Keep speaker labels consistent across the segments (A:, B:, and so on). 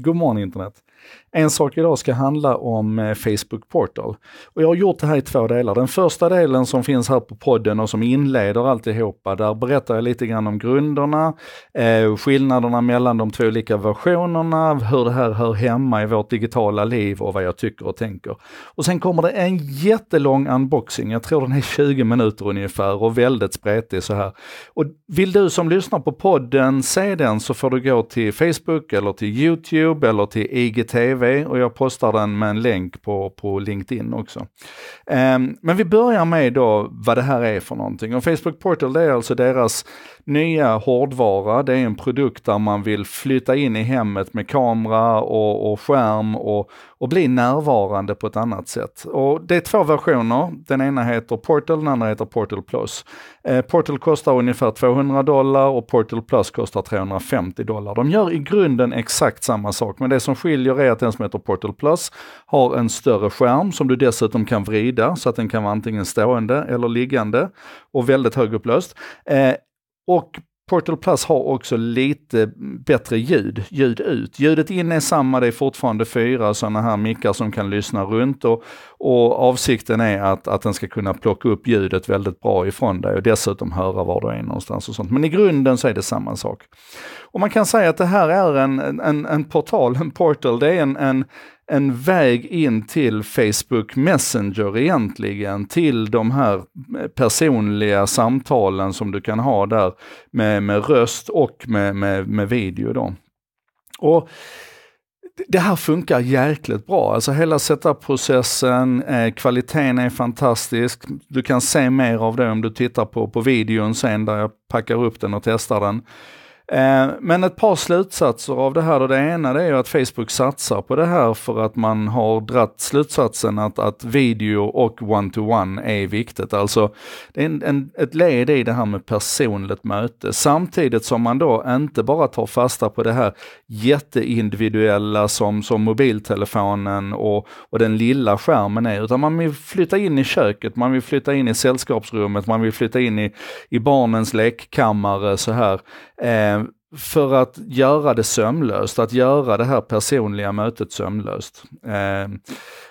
A: God morgon internet! En sak idag ska handla om eh, Facebook Portal. Och jag har gjort det här i två delar. Den första delen som finns här på podden och som inleder alltihopa, där berättar jag lite grann om grunderna, eh, skillnaderna mellan de två olika versionerna, hur det här hör hemma i vårt digitala liv och vad jag tycker och tänker. Och sen kommer det en jättelång unboxing, jag tror den är 20 minuter ungefär och väldigt spretig så här. Och vill du som lyssnar på podden se den så får du gå till Facebook eller till Youtube Youtube eller till IGTV och jag postar den med en länk på, på LinkedIn också. Ehm, men vi börjar med då vad det här är för någonting. Och Facebook Portal det är alltså deras nya hårdvara. Det är en produkt där man vill flytta in i hemmet med kamera och, och skärm och, och bli närvarande på ett annat sätt. Och det är två versioner. Den ena heter Portal, den andra heter Portal Plus. Eh, Portal kostar ungefär 200 dollar och Portal Plus kostar 350 dollar. De gör i grunden exakt samma sak, men det som skiljer är att den som heter Portal Plus har en större skärm som du dessutom kan vrida så att den kan vara antingen stående eller liggande och väldigt högupplöst. Eh, och Portal Plus har också lite bättre ljud, ljud ut. Ljudet in är samma, det är fortfarande fyra sådana här mickar som kan lyssna runt och, och, avsikten är att, att den ska kunna plocka upp ljudet väldigt bra ifrån dig och dessutom höra var du är någonstans och sånt. Men i grunden så är det samma sak. Och man kan säga att det här är en, en, en portal, en portal, det är en, en en väg in till Facebook Messenger egentligen, till de här personliga samtalen som du kan ha där med, med röst och med, med, med video. Då. Och det här funkar jäkligt bra. Alltså hela setup-processen, eh, kvaliteten är fantastisk. Du kan se mer av det om du tittar på, på videon sen där jag packar upp den och testar den. Eh, men ett par slutsatser av det här. Då. Det ena det är ju att Facebook satsar på det här för att man har dratt slutsatsen att, att video och one-to-one -one är viktigt. Alltså, det är en, en, ett led i det här med personligt möte. Samtidigt som man då inte bara tar fasta på det här jätteindividuella som, som mobiltelefonen och, och den lilla skärmen är, utan man vill flytta in i köket, man vill flytta in i sällskapsrummet, man vill flytta in i, i barnens lekkammare så här. Eh, för att göra det sömlöst, att göra det här personliga mötet sömlöst. Eh,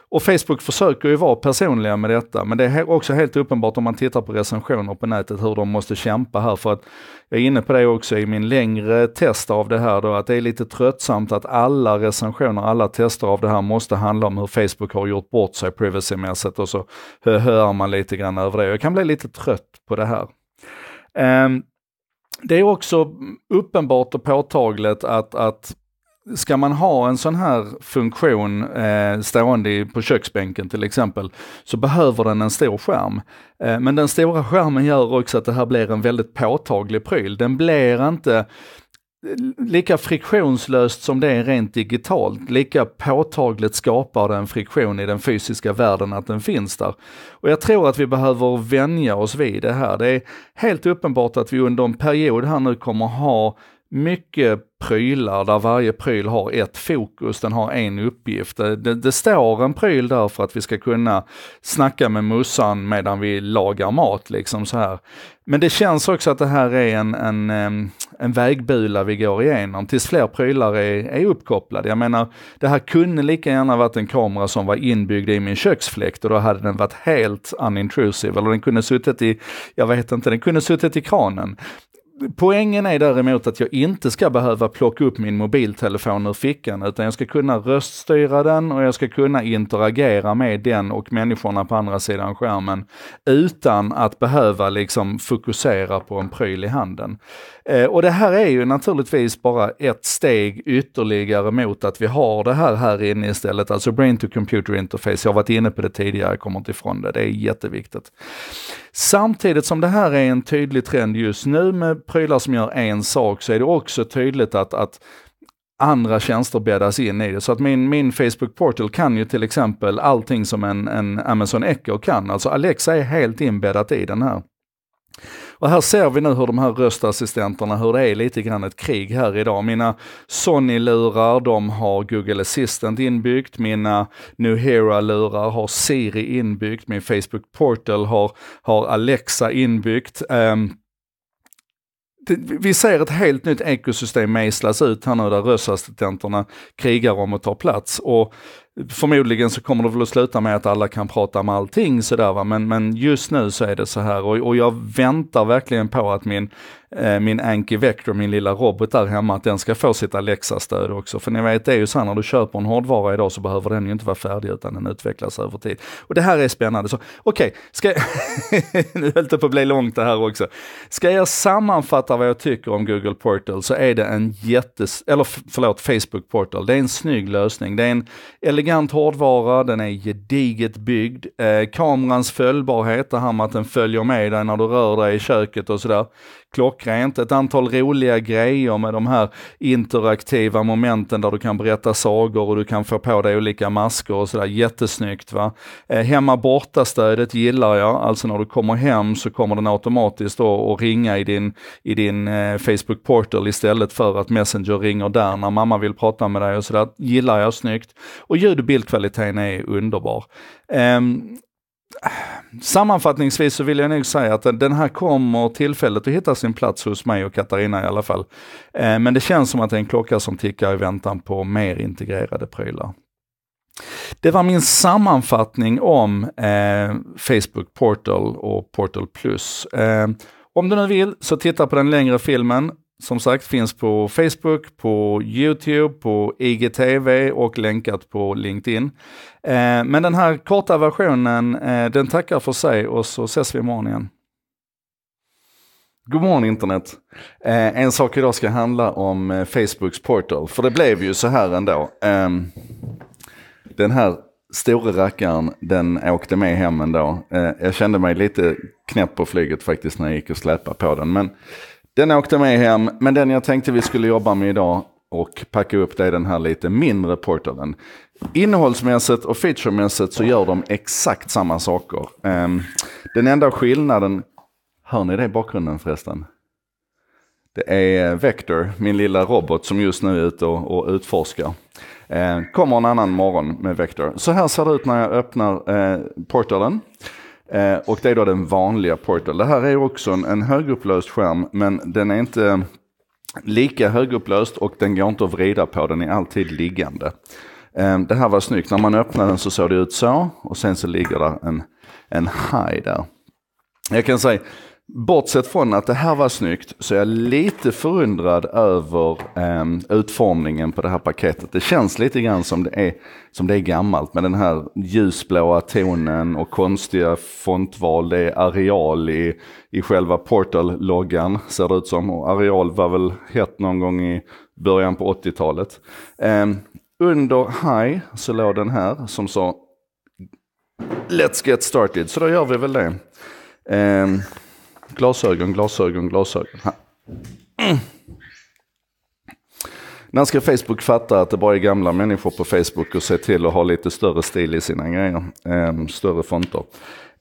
A: och Facebook försöker ju vara personliga med detta, men det är också helt uppenbart om man tittar på recensioner på nätet hur de måste kämpa här. För att jag är inne på det också i min längre test av det här då, att det är lite tröttsamt att alla recensioner, alla tester av det här måste handla om hur Facebook har gjort bort sig privacymässigt och så hör man lite grann över det. Jag kan bli lite trött på det här. Um, det är också uppenbart och påtagligt att, att ska man ha en sån här funktion eh, stående på köksbänken till exempel, så behöver den en stor skärm. Eh, men den stora skärmen gör också att det här blir en väldigt påtaglig pryl. Den blir inte lika friktionslöst som det är rent digitalt, lika påtagligt skapar den friktion i den fysiska världen att den finns där. Och jag tror att vi behöver vänja oss vid det här. Det är helt uppenbart att vi under en period här nu kommer ha mycket prylar där varje pryl har ett fokus, den har en uppgift. Det, det, står en pryl där för att vi ska kunna snacka med mussan medan vi lagar mat liksom så här. Men det känns också att det här är en, en ehm, en vägbula vi går igenom tills fler prylar är, är uppkopplade. Jag menar, det här kunde lika gärna varit en kamera som var inbyggd i min köksfläkt och då hade den varit helt unintrusive. Eller den kunde suttit i, jag vet inte, den kunde suttit i kranen. Poängen är däremot att jag inte ska behöva plocka upp min mobiltelefon ur fickan, utan jag ska kunna röststyra den och jag ska kunna interagera med den och människorna på andra sidan skärmen utan att behöva liksom fokusera på en pryl i handen. Eh, och det här är ju naturligtvis bara ett steg ytterligare mot att vi har det här här inne istället, alltså brain to computer interface. Jag har varit inne på det tidigare, jag kommer inte ifrån det, det är jätteviktigt. Samtidigt som det här är en tydlig trend just nu med prylar som gör en sak så är det också tydligt att, att andra tjänster bäddas in i det. Så att min, min Facebook Portal kan ju till exempel allting som en, en Amazon Echo kan. Alltså Alexa är helt inbäddat i den här. Och här ser vi nu hur de här röstassistenterna, hur det är lite grann ett krig här idag. Mina Sony-lurar, de har Google Assistant inbyggt. Mina nuhera lurar har Siri inbyggt. Min Facebook Portal har, har Alexa inbyggt. Um, vi ser ett helt nytt ekosystem mejslas ut här nu där röstassistenterna krigar om att ta plats. Och förmodligen så kommer det väl att sluta med att alla kan prata om allting sådär va, men, men just nu så är det så här och, och jag väntar verkligen på att min Eh, min Anki Vector, min lilla robot där hemma, att den ska få sitt Alexa-stöd också. För ni vet, det är ju så här när du köper en hårdvara idag så behöver den ju inte vara färdig utan den utvecklas över tid. Och det här är spännande. Så okej, okay, ska jag... nu höll det på att bli långt det här också. Ska jag sammanfatta vad jag tycker om Google Portal så är det en jättes... eller förlåt, Facebook Portal. Det är en snygg lösning. Det är en elegant hårdvara, den är gediget byggd. Eh, kamerans följbarhet, det här med att den följer med dig när du rör dig i köket och sådär klockrent. Ett antal roliga grejer med de här interaktiva momenten där du kan berätta sagor och du kan få på dig olika masker och sådär. Jättesnyggt va. Eh, hemma borta-stödet gillar jag, alltså när du kommer hem så kommer den automatiskt då och ringa i din, i din eh, Facebook Portal istället för att Messenger ringer där när mamma vill prata med dig och sådär. Gillar jag, snyggt. Och ljud och bildkvaliteten är underbar. Um, sammanfattningsvis så vill jag nog säga att den här kommer tillfället att hitta sin plats hos mig och Katarina i alla fall. Eh, men det känns som att det är en klocka som tickar i väntan på mer integrerade prylar. Det var min sammanfattning om eh, Facebook Portal och Portal Plus. Eh, om du nu vill så titta på den längre filmen som sagt finns på Facebook, på YouTube, på IGTV och länkat på LinkedIn. Eh, men den här korta versionen, eh, den tackar för sig och så ses vi imorgon igen. God morgon internet! Eh, en sak idag ska handla om Facebooks portal, för det blev ju så här ändå. Ehm, den här store rackaren, den åkte med hem ändå. jag kände mig lite knäpp på flyget faktiskt när jag gick och släpade på den. Men den åkte med hem, men den jag tänkte vi skulle jobba med idag och packa upp det är den här lite mindre portalen. Innehållsmässigt och featuremässigt så gör de exakt samma saker. Ehm, den enda skillnaden, hör ni det i bakgrunden förresten? Det är Vector, min lilla robot som just nu är ute och, och utforskar. Ehm, kommer en annan morgon med Vector. Så här ser det ut när jag öppnar eh, portalen. Eh, och det är då den vanliga Portal. Det här är också en, en högupplöst skärm, men den är inte lika högupplöst och den går inte att vrida på, den är alltid liggande. Eh, det här var snyggt, när man öppnar den så såg det ut så och sen så ligger det en, en haj där. Jag kan säga, Bortsett från att det här var snyggt så är jag lite förundrad över eh, utformningen på det här paketet. Det känns lite grann som det, är, som det är gammalt med den här ljusblåa tonen och konstiga fontval. Det är areal i, i själva Portal-loggan ser det ut som. Och areal var väl hett någon gång i början på 80-talet. Eh, under High så låg den här som sa Let's get started, så då gör vi väl det. Eh, Glasögon, glasögon, glasögon. När ska Facebook fatta att det bara är gamla människor på Facebook och se till att ha lite större stil i sina grejer? Eh, större fonter.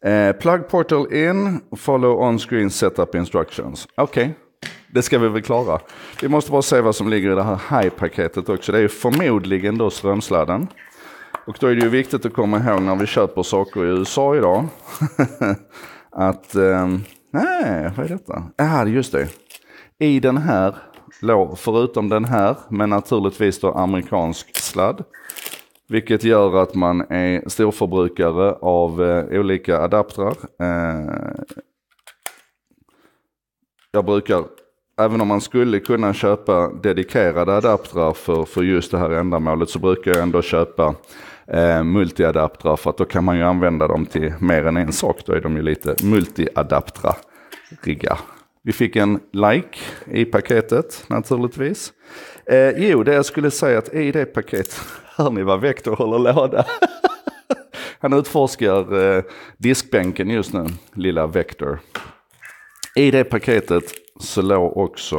A: Eh, plug portal in, follow on screen setup instructions. Okej, okay. det ska vi väl klara. Vi måste bara se vad som ligger i det här high-paketet också. Det är förmodligen då strömsladden. Och då är det ju viktigt att komma ihåg när vi köper saker i USA idag. att... Eh, Nej, vad är detta? Ja, just det. I den här låg, förutom den här, men naturligtvis då amerikansk sladd. Vilket gör att man är storförbrukare av eh, olika adaptrar. Eh, jag brukar, även om man skulle kunna köpa dedikerade adaptrar för, för just det här ändamålet, så brukar jag ändå köpa Eh, multiadaptrar för att då kan man ju använda dem till mer än en sak. Då är de ju lite multiadaptra-riggar. Vi fick en like i paketet naturligtvis. Eh, jo, det jag skulle säga att i det paketet, hör ni vad Vector håller låda? Han utforskar eh, diskbänken just nu, lilla Vector. I det paketet så låg också...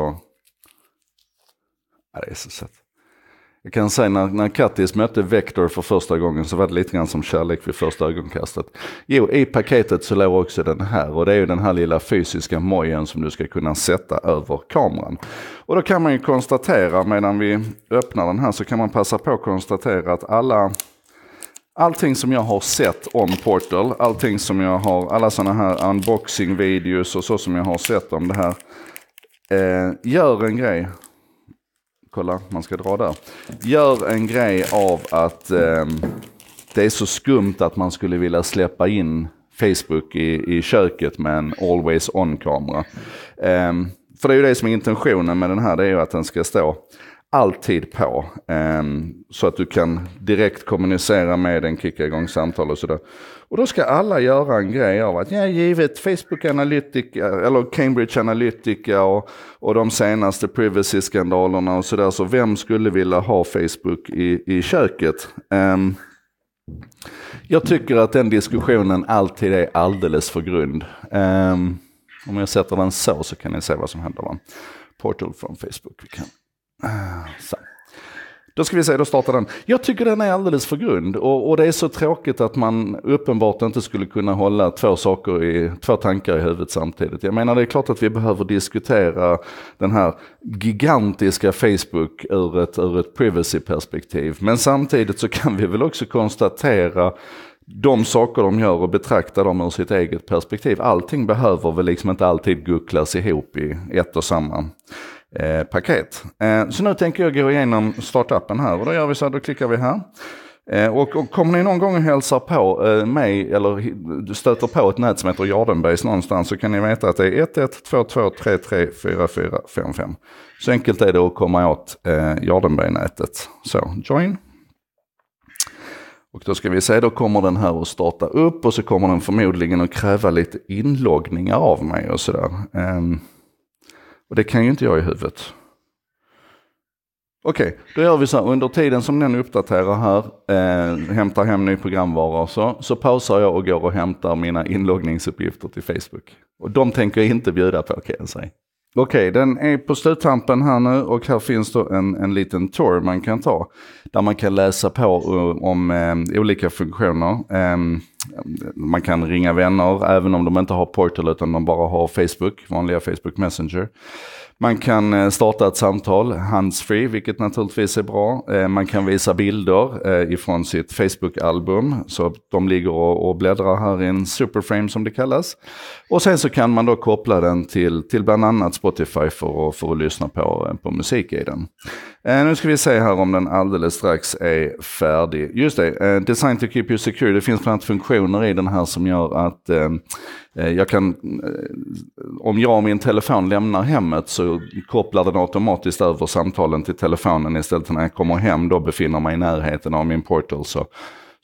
A: Ja, det är så sött. Jag kan säga när, när Kattis mötte Vector för första gången så var det lite grann som kärlek vid första ögonkastet. Jo, i paketet så låg också den här och det är ju den här lilla fysiska mojen som du ska kunna sätta över kameran. Och då kan man ju konstatera medan vi öppnar den här så kan man passa på att konstatera att alla Allting som jag har sett om Portal, allting som jag har, alla sådana här unboxing-videos och så som jag har sett om det här, eh, gör en grej kolla, man ska dra där. Gör en grej av att eh, det är så skumt att man skulle vilja släppa in Facebook i, i köket med en always on-kamera. Eh, för det är ju det som är intentionen med den här, det är ju att den ska stå alltid på. Ehm, så att du kan direkt kommunicera med den, kicka igång samtal och sådär. Och då ska alla göra en grej av att, ja givet Facebook Analytica, eller Cambridge Analytica och, och de senaste privacy-skandalerna och sådär, så vem skulle vilja ha Facebook i, i köket? Um, jag tycker att den diskussionen alltid är alldeles för grund. Um, om jag sätter den så, så kan ni se vad som händer. Va? Portal från Facebook. Vi kan så. Då ska vi se, då startar den. Jag tycker den är alldeles för grund och, och, det är så tråkigt att man uppenbart inte skulle kunna hålla två saker i, två tankar i huvudet samtidigt. Jag menar det är klart att vi behöver diskutera den här gigantiska Facebook ur ett, ur ett privacy-perspektiv. Men samtidigt så kan vi väl också konstatera de saker de gör och betrakta dem ur sitt eget perspektiv. Allting behöver väl liksom inte alltid gucklas ihop i ett och samma eh, paket. Eh, så nu tänker jag gå igenom startupen här och då gör vi så här, då klickar vi här. Eh, och, och kommer ni någon gång och hälsar på eh, mig eller stöter på ett nät som heter Jardenbergs någonstans så kan ni veta att det är 1122334455. Så enkelt är det att komma åt eh, Jardenberg-nätet. Så, join. Och då ska vi se, då kommer den här att starta upp och så kommer den förmodligen att kräva lite inloggningar av mig och sådär. Eh, och det kan ju inte jag i huvudet. Okej, okay, då gör vi så här. Under tiden som den uppdaterar här, eh, hämtar hem ny programvara och så, så pausar jag och går och hämtar mina inloggningsuppgifter till Facebook. Och de tänker jag inte bjuda på kan jag säga. Okej, okay, den är på sluttampen här nu och här finns då en, en liten tour man kan ta. Där man kan läsa på om, eh, om eh, olika funktioner. Eh, man kan ringa vänner även om de inte har Portal utan de bara har Facebook, vanliga Facebook Messenger. Man kan eh, starta ett samtal handsfree, vilket naturligtvis är bra. Eh, man kan visa bilder eh, ifrån sitt Facebook-album, så de ligger och bläddrar här i en superframe som det kallas. Och sen så kan man då koppla den till, till bland annat Spotify för, för att lyssna på, på musik i den. Eh, nu ska vi se här om den alldeles strax är färdig. Just det, eh, Design to keep you secure. Det finns bland annat funktioner i den här som gör att eh, jag kan, om jag och min telefon lämnar hemmet så kopplar den automatiskt över samtalen till telefonen istället när jag kommer hem då befinner mig i närheten av min portal. Så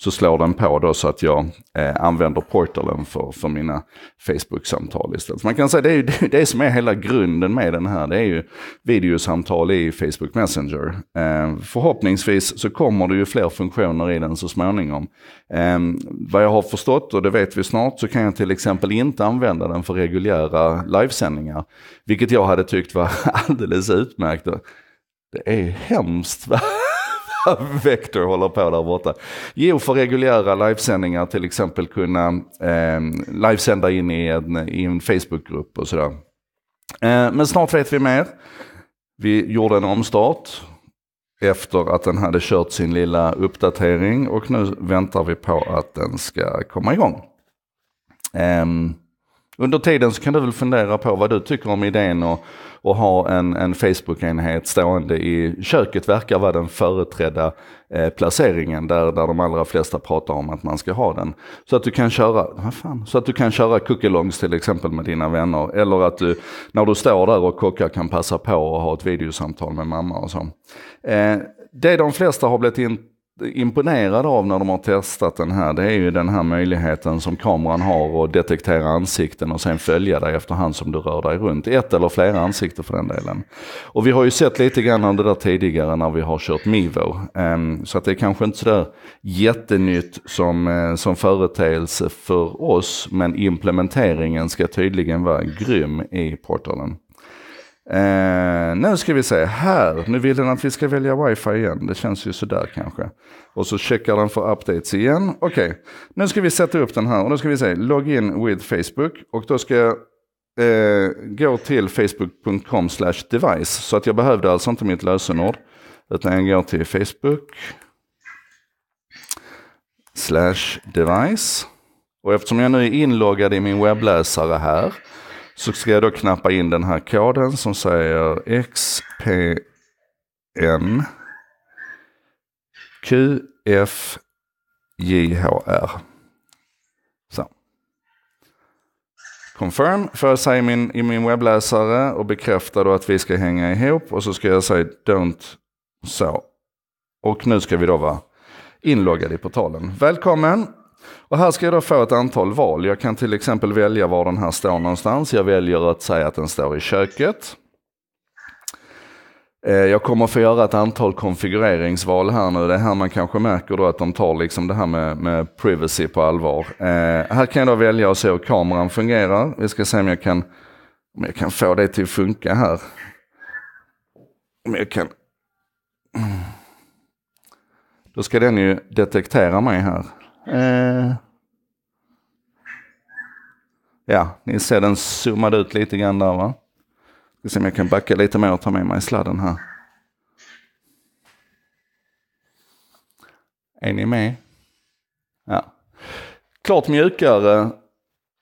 A: så slår den på då så att jag eh, använder portalen för, för mina Facebook-samtal istället. Så man kan säga det är ju det, det, som är hela grunden med den här. Det är ju videosamtal i Facebook Messenger. Eh, förhoppningsvis så kommer det ju fler funktioner i den så småningom. Eh, vad jag har förstått, och det vet vi snart, så kan jag till exempel inte använda den för reguljära livesändningar. Vilket jag hade tyckt var alldeles utmärkt. Det är hemskt va? Vector håller på där borta. Jo, för reguljära livesändningar till exempel kunna eh, livesända in i en, i en Facebookgrupp och sådär. Eh, men snart vet vi mer. Vi gjorde en omstart efter att den hade kört sin lilla uppdatering och nu väntar vi på att den ska komma igång. Um, under tiden så kan du väl fundera på vad du tycker om idén och, och ha en, en Facebook-enhet stående i köket verkar vara den företrädda eh, placeringen där, där de allra flesta pratar om att man ska ha den. Så att du kan köra, vad fan, så att du kan köra cookalongs till exempel med dina vänner. Eller att du, när du står där och kockar kan passa på att ha ett videosamtal med mamma och så. Eh, det de flesta har blivit imponerad av när de har testat den här, det är ju den här möjligheten som kameran har att detektera ansikten och sen följa dig efterhand som du rör dig runt. Ett eller flera ansikten för den delen. Och vi har ju sett lite grann av det där tidigare när vi har kört Mivo. Ehm, så att det är kanske inte sådär jättenytt som, eh, som företeelse för oss, men implementeringen ska tydligen vara grym i portalen. Eh, nu ska vi se här, nu vill den att vi ska välja wifi igen, det känns ju sådär kanske. Och så checkar den för updates igen. Okej, okay. nu ska vi sätta upp den här och då ska vi se log in with Facebook och då ska jag eh, gå till facebook.com slash device. Så att jag behövde alltså inte mitt lösenord utan jag går till Facebook slash device. Och eftersom jag nu är inloggad i min webbläsare här så ska jag då knappa in den här koden som säger XPN QFJHR. Så. Confirm får jag säga i min, i min webbläsare och bekräfta då att vi ska hänga ihop och så ska jag säga don't så. Och nu ska vi då vara inloggade i portalen. Välkommen! Och här ska jag då få ett antal val. Jag kan till exempel välja var den här står någonstans. Jag väljer att säga att den står i köket. Eh, jag kommer få göra ett antal konfigureringsval här nu. Det är här man kanske märker då att de tar liksom det här med, med privacy på allvar. Eh, här kan jag då välja och se hur kameran fungerar. Vi ska se om jag kan, om jag kan få det till att funka här. Om jag kan... Mm. Då ska den ju detektera mig här. Eh, ja, ni ser den zoomade ut lite grann där va? Ska se om jag kan backa lite mer och ta med mig sladden här. Är ni med? Ja. Klart mjukare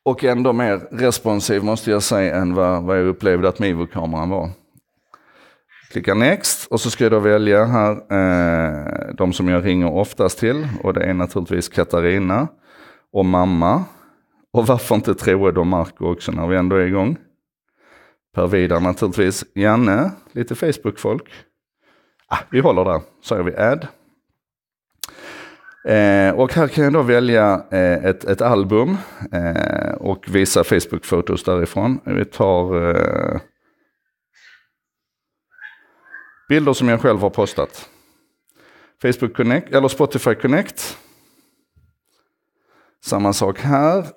A: och ändå mer responsiv måste jag säga än vad, vad jag upplevde att Mivo-kameran var. Klickar next och så ska jag då välja här eh, de som jag ringer oftast till och det är naturligtvis Katarina och mamma. Och varför inte Troed och Marco också när vi ändå är igång. Per Vidar naturligtvis, Janne, lite Facebook-folk. Ah, vi håller där, så gör vi add. Eh, och här kan jag då välja eh, ett, ett, album eh, och visa Facebook-fotos därifrån. Vi tar eh, Bilder som jag själv har postat. Facebook Connect, eller Spotify Connect. Samma sak här.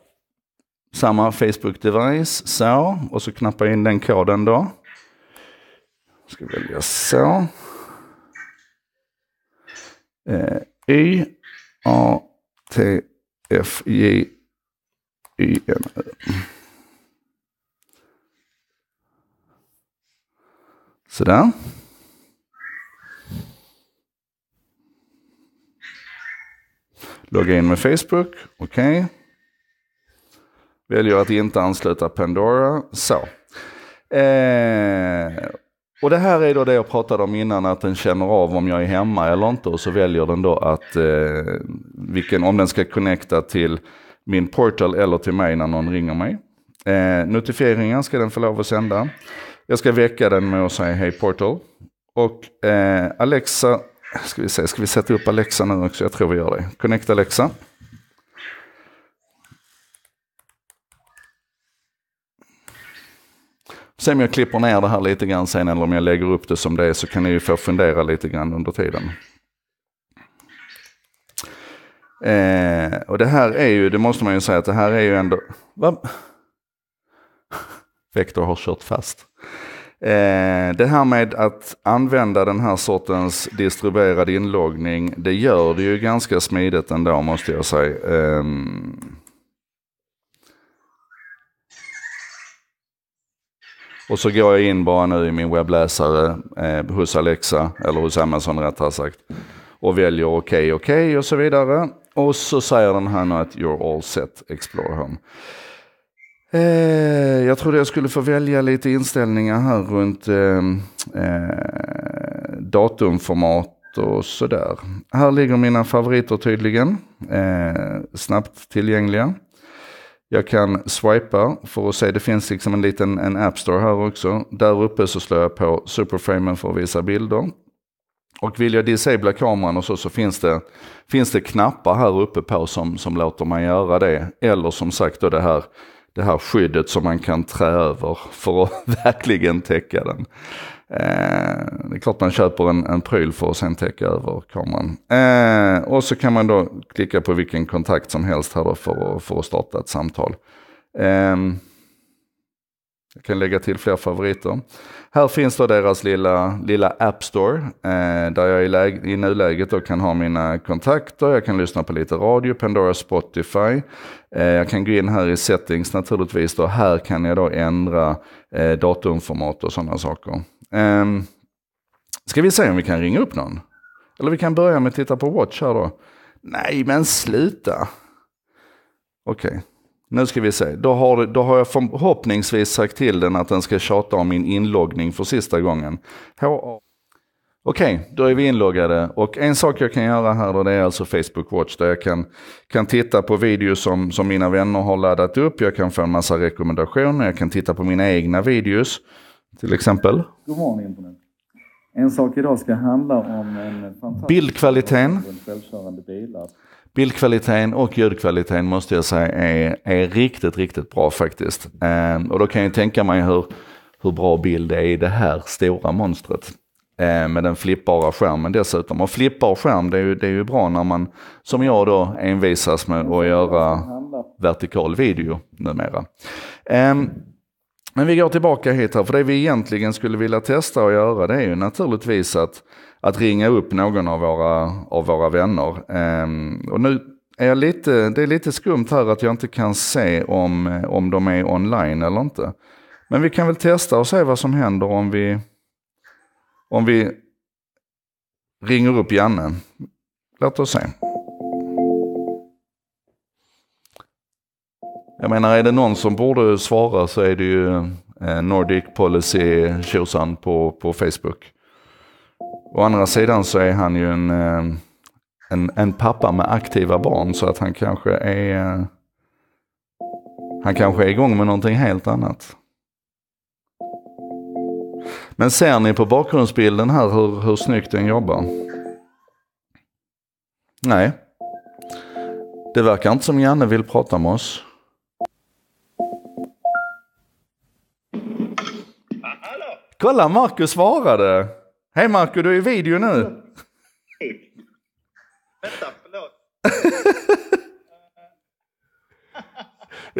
A: Samma Facebook device, så. Och så knappa in den koden då. ska välja så. Eh, y A T F J Y N Ö. Sådär. Logga in med Facebook, okej. Okay. Väljer att inte ansluta Pandora, så. Eh, och det här är då det jag pratade om innan, att den känner av om jag är hemma eller inte och så väljer den då att, eh, vilken, om den ska connecta till min portal eller till mig när någon ringer mig. Eh, notifieringar ska den få lov att sända. Jag ska väcka den med att säga hej portal. Och eh, Alexa Ska vi se, ska vi sätta upp Alexa nu också? Jag tror vi gör det. Connect Alexa. Se om jag klipper ner det här lite grann sen eller om jag lägger upp det som det är så kan ni ju få fundera lite grann under tiden. Eh, och det här är ju, det måste man ju säga att det här är ju ändå... Va? Vector har kört fast. Eh, det här med att använda den här sortens distribuerad inloggning, det gör det ju ganska smidigt ändå måste jag säga. Eh, och så går jag in bara nu i min webbläsare eh, hos Alexa, eller hos Amazon rättare sagt, och väljer okej, okay, okej okay och så vidare. Och så säger den här nu att you're all set, explore home. Eh, jag trodde jag skulle få välja lite inställningar här runt eh, eh, datumformat och sådär. Här ligger mina favoriter tydligen, eh, snabbt tillgängliga. Jag kan swipa för att se, det finns liksom en liten en app store här också. Där uppe så slår jag på superframen för att visa bilder. Och vill jag disabla kameran och så, så finns det, finns det knappar här uppe på som, som låter mig göra det. Eller som sagt då det här det här skyddet som man kan trä över för att verkligen täcka den. Eh, det är klart man köper en, en pryl för att sen täcka över kameran. Eh, och så kan man då klicka på vilken kontakt som helst här då för, för att starta ett samtal. Eh, jag kan lägga till fler favoriter. Här finns då deras lilla, lilla App Store eh, där jag i, i nuläget då kan ha mina kontakter. Jag kan lyssna på lite radio, Pandora, Spotify. Eh, jag kan gå in här i settings naturligtvis. Då. Här kan jag då ändra eh, datumformat och sådana saker. Eh, ska vi se om vi kan ringa upp någon? Eller vi kan börja med att titta på Watch här då. Nej, men sluta. Okej, okay. Nu ska vi se, då har, då har jag förhoppningsvis sagt till den att den ska tjata om min inloggning för sista gången. Okej, okay, då är vi inloggade och en sak jag kan göra här då det är alltså Facebook Watch där jag kan, kan titta på videos som, som mina vänner har laddat upp. Jag kan få en massa rekommendationer, jag kan titta på mina egna videos till exempel. God morgon internet. En sak idag ska handla om en fantastisk... Bildkvaliteten. Självkörande bilar. Bildkvaliteten och ljudkvaliteten måste jag säga är, är riktigt, riktigt bra faktiskt. Ehm, och då kan jag tänka mig hur, hur bra bild det är i det här stora monstret ehm, med den flippbara skärmen dessutom. Och flippbar skärm det är, ju, det är ju bra när man, som jag då, envisas med att göra vertikal video numera. Um, men vi går tillbaka hit här, för det vi egentligen skulle vilja testa och göra det är ju naturligtvis att att ringa upp någon av våra, av våra vänner. Ehm, och nu är jag lite, det är lite skumt här att jag inte kan se om, om de är online eller inte. Men vi kan väl testa och se vad som händer om vi, om vi ringer upp Janne. Låt oss se. Jag menar, är det någon som borde svara så är det ju eh, Nordic Policy tjosan på, på Facebook. Å andra sidan så är han ju en, eh, en, en pappa med aktiva barn så att han kanske är eh, han kanske är igång med någonting helt annat. Men ser ni på bakgrundsbilden här hur, hur snyggt den jobbar? Nej. Det verkar inte som Janne vill prata med oss. Kolla, Marcus svarade! Hej Marco, du är i video nu. Vänta, förlåt.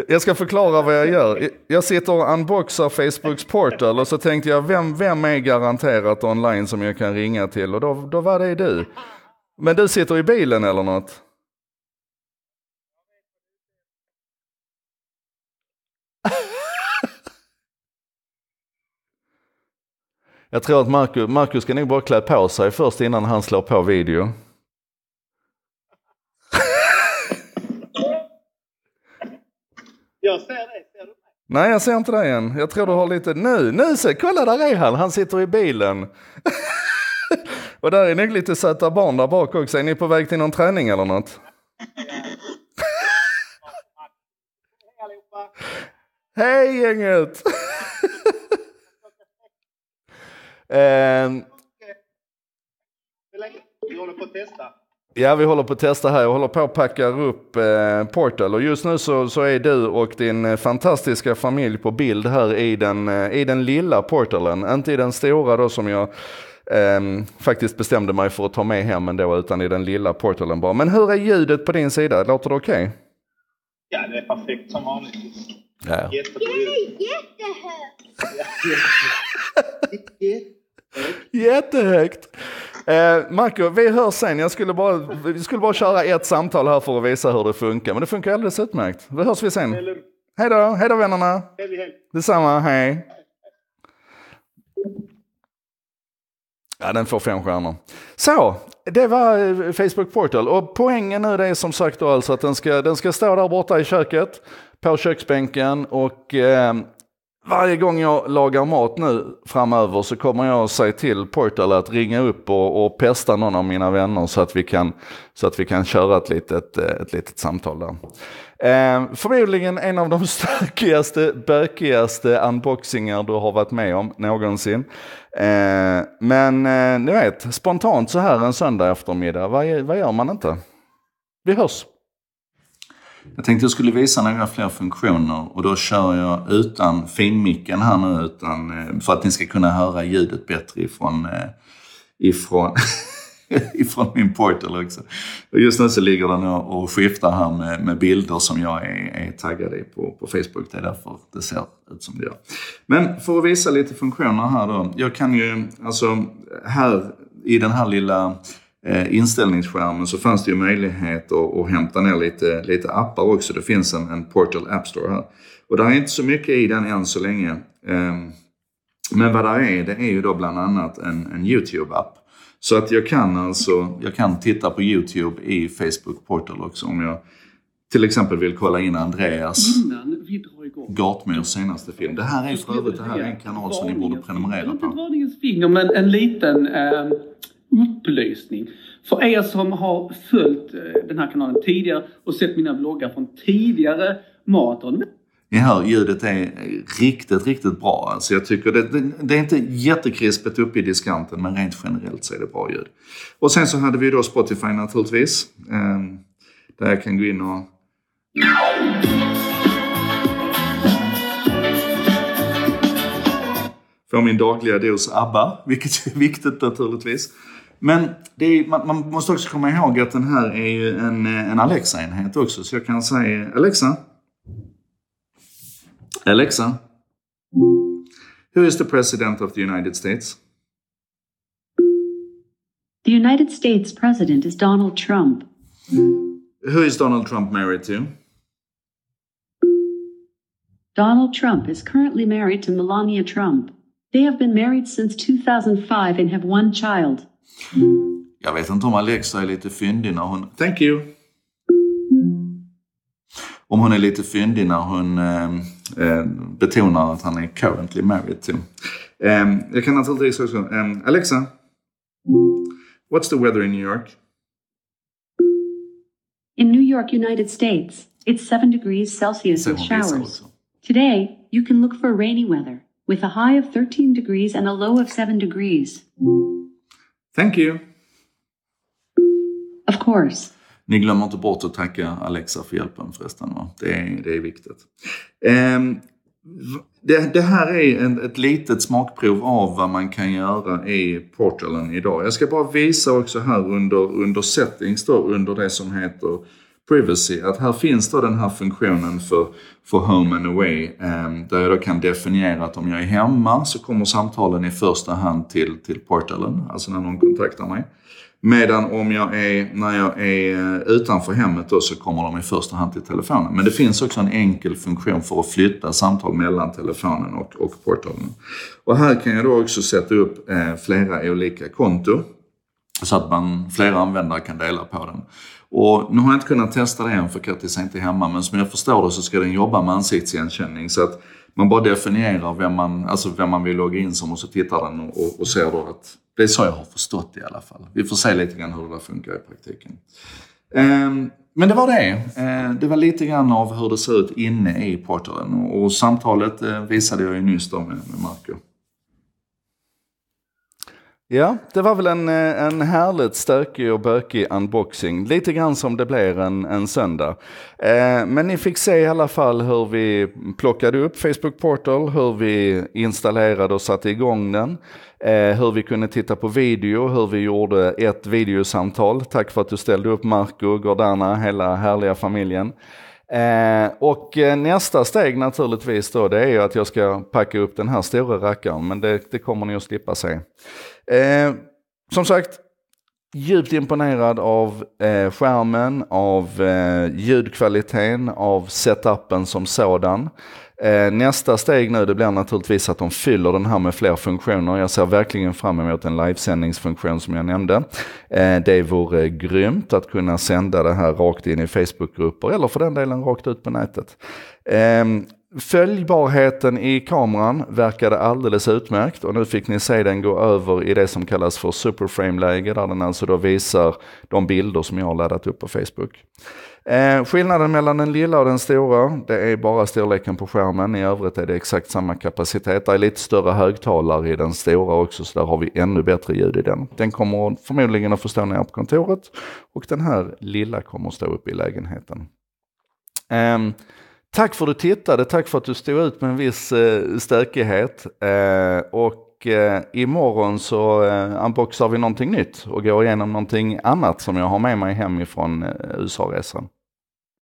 A: Jag ska förklara vad jag gör. Jag sitter och unboxar Facebooks portal och så tänkte jag, vem, vem är garanterat online som jag kan ringa till? Och då, då var det du. Men du sitter i bilen eller något? Jag tror att Marcus, Marcus ska nog bara klä på sig först innan han slår på video. Jag ser dig, ser du mig? Nej, jag ser inte dig än. Jag tror du har lite... Nu, nu se, kolla där är han, han sitter i bilen. Och där är nog lite söta barn där bak också. Är ni på väg till någon träning eller något? Hej allihopa! Hej gänget! Vi håller på att testa. Ja, vi håller på att testa här. Jag håller på att packa upp eh, Portal och just nu så, så är du och din eh, fantastiska familj på bild här i den, eh, i den lilla Portalen. Inte i den stora då som jag eh, faktiskt bestämde mig för att ta med hem ändå, utan i den lilla Portalen bara. Men hur är ljudet på din sida? Låter det okej? Okay? Ja, det är perfekt som vanligt. Ja. Jättebra ljud. Jättehögt! Jättehögt. Eh, Marco, vi hörs sen. Jag skulle bara, vi skulle bara köra ett samtal här för att visa hur det funkar. Men det funkar alldeles utmärkt. Då hörs vi sen. Hej då, hej då vännerna. Detsamma, hej. Ja, den får fem stjärnor. Så, det var eh, Facebook Portal. Och poängen nu det är som sagt då alltså att den ska, den ska stå där borta i köket, på köksbänken och eh, varje gång jag lagar mat nu framöver så kommer jag säga till Portal att ringa upp och, och pesta någon av mina vänner så att vi kan, så att vi kan köra ett litet, eh, ett litet samtal där. Eh, förmodligen en av de stökigaste, bökigaste unboxingar du har varit med om någonsin. Eh, men eh, ni vet, spontant så här en söndag eftermiddag, vad, vad gör man inte? Vi hörs! Jag tänkte jag skulle visa några fler funktioner och då kör jag utan finmicken här nu utan, eh, för att ni ska kunna höra ljudet bättre ifrån, eh, ifrån, ifrån min portal också. Liksom. Och just nu så ligger den och skiftar här med, med bilder som jag är, är taggad i på, på Facebook. Det är därför det ser ut som det gör. Men för att visa lite funktioner här då. Jag kan ju, alltså här i den här lilla Eh, inställningsskärmen så fanns det ju möjlighet att, att hämta ner lite, lite appar också. Det finns en, en Portal App Store här. Och det är inte så mycket i den än så länge. Ehm, men vad det är, det är ju då bland annat en, en YouTube-app. Så att jag kan alltså, jag kan titta på YouTube i Facebook Portal också om jag till exempel vill kolla in Andreas Gartmyrs senaste film. Det här är för övrigt det här är en kanal som ni borde prenumerera på. Inte ett varningens finger men en liten eh, upplysning. För er som har följt eh, den här kanalen tidigare och sett mina vloggar från tidigare maraton. Ni hör ljudet är riktigt, riktigt bra. Alltså jag tycker det, det, det är inte jättekrispigt uppe i diskanten men rent generellt så är det bra ljud. Och sen så hade vi då Spotify naturligtvis. Ehm, där jag kan gå in och... Får min dagliga dos ABBA, vilket är viktigt naturligtvis. Men är, man, man, måste också komma ihåg att den här är ju en, eh, en Alexa-enhet också. Så jag kan säga Alexa. Alexa. Who is the president of the United States? The United States president is Donald Trump. Who is Donald Trump married to? Donald Trump is currently married to Melania Trump. They have been married since 2005 and have one child. Jag vet inte om Alexa är lite fyndig när hon... Thank you! Om hon är lite fyndig när hon ehm, eh, betonar att han är currently married to. Ehm, jag kan naturligtvis också... Ehm, Alexa? What's the weather in New York? In New York, United States, it's 7 degrees Celsius with showers. Today, you can look for rainy weather, with a high of 13 degrees and a low of 7 degrees. Thank you! Of course. Ni glömmer inte bort att tacka Alexa för hjälpen förresten. Va? Det, är, det är viktigt. Um, det, det, här är en, ett litet smakprov av vad man kan göra i portalen idag. Jag ska bara visa också här under, under settings då, under det som heter privacy. Att här finns då den här funktionen för, för home and away ehm, där jag då kan definiera att om jag är hemma så kommer samtalen i första hand till, till portalen, alltså när någon kontaktar mig. Medan om jag är, när jag är eh, utanför hemmet då så kommer de i första hand till telefonen. Men det finns också en enkel funktion för att flytta samtal mellan telefonen och, och portalen. Och här kan jag då också sätta upp eh, flera olika konton så att man, flera användare kan dela på den. Och nu har jag inte kunnat testa det än för Kattis är inte hemma, men som jag förstår det så ska den jobba med ansiktsigenkänning. Så att man bara definierar vem man, alltså vem man vill logga in som och så tittar den och, och ser då att det är så jag har förstått det i alla fall. Vi får se lite grann hur det där funkar i praktiken. Um, men det var det. Ehm, det var lite grann av hur det ser ut inne i portalen och samtalet eh, visade jag ju nyss då med Marco. Ja, det var väl en, eh, en härligt stökig och bökig unboxing. Lite grann som det blir en, en söndag. Eh, men ni fick se i alla fall hur vi plockade upp Facebook Portal, hur vi installerade och satte igång den, eh, hur vi kunde titta på video, hur vi gjorde ett videosamtal. Tack för att du ställde upp Marco, Gordana, hela härliga familjen. Eh, och eh, nästa steg naturligtvis då, det är ju att jag ska packa upp den här stora rackaren, men det, det kommer ni att slippa se. Eh, som sagt, djupt imponerad av eh, skärmen, av eh, ljudkvaliteten, av setupen som sådan. Eh, nästa steg nu det blir naturligtvis att de fyller den här med fler funktioner. Jag ser verkligen fram emot en livesändningsfunktion som jag nämnde. Eh, det vore eh, grymt att kunna sända det här rakt in i Facebookgrupper eller för den delen rakt ut på nätet. Ehm, Följbarheten i kameran verkade alldeles utmärkt och nu fick ni se den gå över i det som kallas för superframe-läge där den alltså då visar de bilder som jag har laddat upp på Facebook. Eh, skillnaden mellan den lilla och den stora, det är bara storleken på skärmen. I övrigt är det exakt samma kapacitet. Det är lite större högtalare i den stora också, så där har vi ännu bättre ljud i den. Den kommer förmodligen att få stå nere på kontoret och den här lilla kommer att stå uppe i lägenheten. Eh, Tack för att du tittade, tack för att du stod ut med en viss eh, stökighet. Eh, och eh, imorgon så eh, unboxar vi någonting nytt och går igenom någonting annat som jag har med mig hemifrån eh, USA-resan.